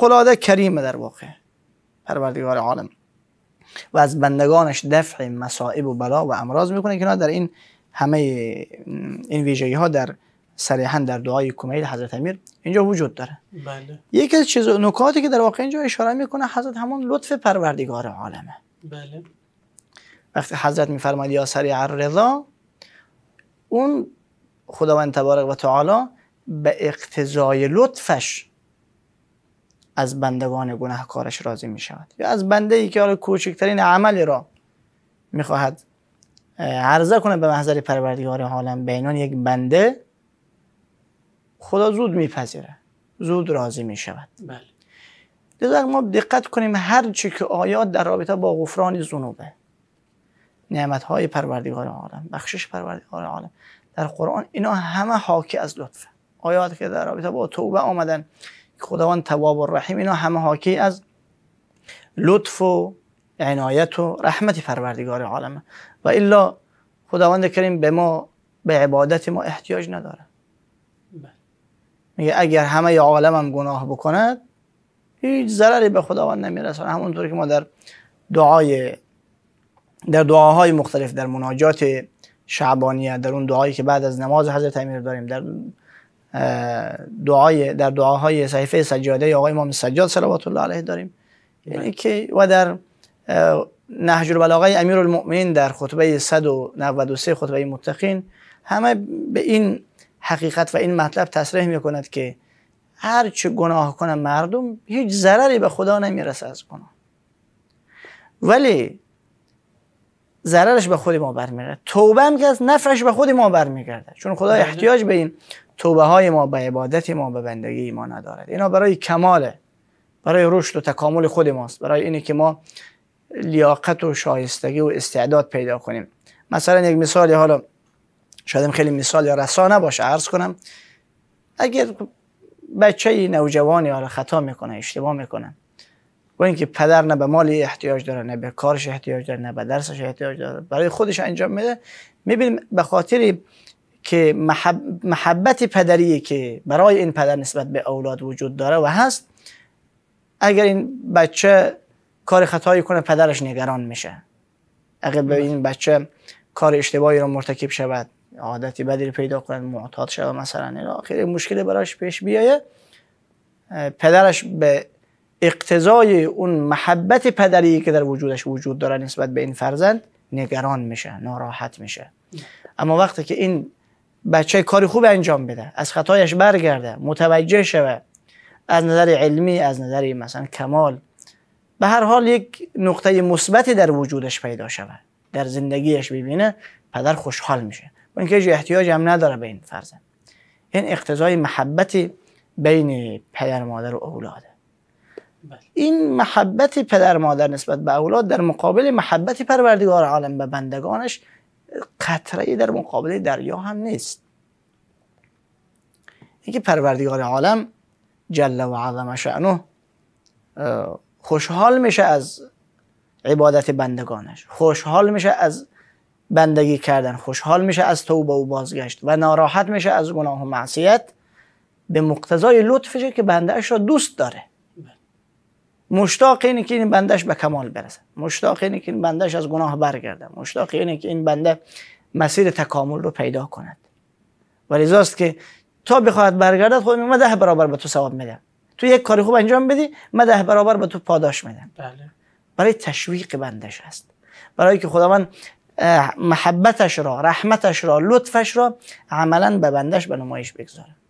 العاده کریمه در واقع پروردگار عالم و از بندگانش دفع مصائب و بلا و امراض میکنه که در این همه این ویژگی ها در صریحا در دعای کمیل حضرت امیر اینجا وجود داره بله. یکی از چیز نکاتی که در واقع اینجا اشاره میکنه حضرت همون لطف پروردگار عالمه بله. وقتی حضرت میفرماید یا سریع الرضا اون خداوند تبارک و تعالی به اقتضای لطفش از بندگان گناهکارش راضی می شود یا از بنده ای که حالا کوچکترین عملی را می خواهد عرضه کنه به محضر پروردگار حالم بینان یک بنده خدا زود میپذیره زود راضی می شود بله. لذا ما دقت کنیم هر چی که آیات در رابطه با غفران زنوبه نعمت های پروردگار عالم بخشش پروردگار عالم در قرآن اینا همه حاکی از لطفه آیات که در رابطه با توبه آمدن خداوند تواب و رحیم اینا همه حاکی از لطف و عنایت و رحمت پروردگار عالمه و الا خداوند کریم به ما به عبادت ما احتیاج نداره میگه اگر همه عالمم هم گناه بکند هیچ ضرری به خداوند نمیرسانه همونطور که ما در دعای در دعاهای مختلف در مناجات شعبانیه در اون دعایی که بعد از نماز حضرت امیر داریم در دعای در دعاهای صحیفه سجاده آقای امام سجاد صلوات الله علیه داریم بله. یعنی که و در نهج البلاغه امیرالمؤمنین در خطبه 193 خطبه متقین همه به این حقیقت و این مطلب تصریح میکند که هر چه گناه کنه مردم هیچ ضرری به خدا نمیرسه از گناه ولی ضررش به خود ما برمیگرده توبه هم که از نفرش به خود ما برمیگرده چون خدا بله. احتیاج به این توبه های ما به عبادت ما به بندگی ما ندارد اینا برای کماله برای رشد و تکامل خود ماست برای اینه که ما لیاقت و شایستگی و استعداد پیدا کنیم مثلا یک مثال حالا شاید خیلی مثال یا رسا نباشه عرض کنم اگر بچه نوجوانی حالا خطا میکنه اشتباه میکنه با اینکه پدر نه به مالی احتیاج داره نه به کارش احتیاج داره نه به درسش احتیاج داره برای خودش انجام میده میبینیم به خاطر که محب... محبت پدری که برای این پدر نسبت به اولاد وجود داره و هست اگر این بچه کار خطایی کنه پدرش نگران میشه اگر به این بله. بچه کار اشتباهی را مرتکب شود عادتی بدی پیدا کنه معتاد شود مثلا آخر مشکلی براش پیش بیایه پدرش به اقتضای اون محبت پدری که در وجودش وجود داره نسبت به این فرزند نگران میشه ناراحت میشه اما وقتی که این بچه کار خوب انجام بده از خطایش برگرده متوجه شوه از نظر علمی از نظر مثلا کمال به هر حال یک نقطه مثبتی در وجودش پیدا شوه در زندگیش ببینه پدر خوشحال میشه و اینکه احتیاج هم نداره به این فرزند این اقتضای محبتی بین پدر مادر و اولاده بله. این محبت پدر مادر نسبت به اولاد در مقابل محبت پروردگار عالم به بندگانش قطره در مقابل دریا هم نیست اینکه پروردگار عالم جل و عظم شعنه خوشحال میشه از عبادت بندگانش خوشحال میشه از بندگی کردن خوشحال میشه از توبه و بازگشت و ناراحت میشه از گناه و معصیت به مقتضای لطفشه که بندهش را دوست داره مشتاق اینه که این بندش به کمال برسه مشتاق اینه که این بندش از گناه برگرده مشتاق اینه که این بنده مسیر تکامل رو پیدا کند ولی زاست که تا بخواهد برگردد خود خب من ده برابر به تو ثواب میدم تو یک کاری خوب انجام بدی من ده برابر به تو پاداش میدم بله. برای تشویق بندش هست برای که خداوند محبتش را رحمتش را لطفش را عملا به بندش به نمایش بگذاره